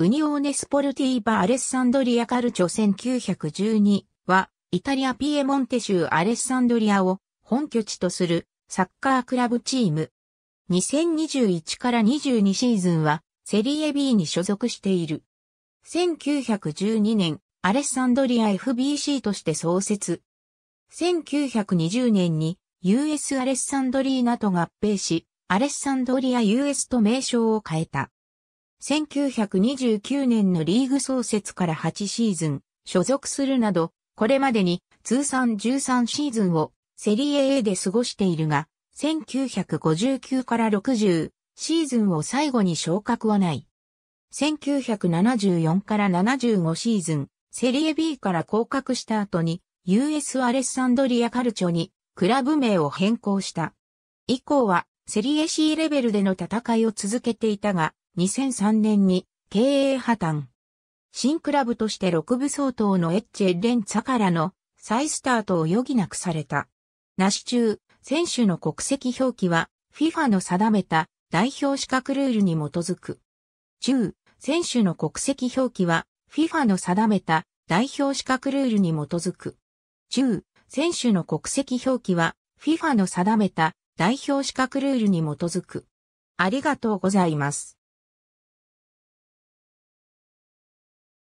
ウニオーネスポルティーバ・アレッサンドリア・カルチョ1912は、イタリア・ピエモンテ州アレッサンドリアを本拠地とするサッカークラブチーム。2021から22シーズンはセリエ B に所属している。1912年、アレッサンドリア FBC として創設。1920年に US アレッサンドリーナと合併し、アレッサンドリア US と名称を変えた。1929年のリーグ創設から8シーズン、所属するなど、これまでに通算13シーズンをセリエ A で過ごしているが、1959から60シーズンを最後に昇格はない。1974から75シーズン、セリエ B から降格した後に、US アレッサンドリアカルチョにクラブ名を変更した。以降はセリエ C レベルでの戦いを続けていたが、2003年に経営破綻。新クラブとして6部相当のエッチェ・レンツァからの再スタートを余儀なくされた。なし中、選手の国籍表記は FIFA の定めた代表資格ルールに基づく。中、選手の国籍表記は FIFA の定めた代表資格ルールに基づく。中、選手の国籍表記は FIFA の定めた代表資格ルールに基づく。ありがとうございます。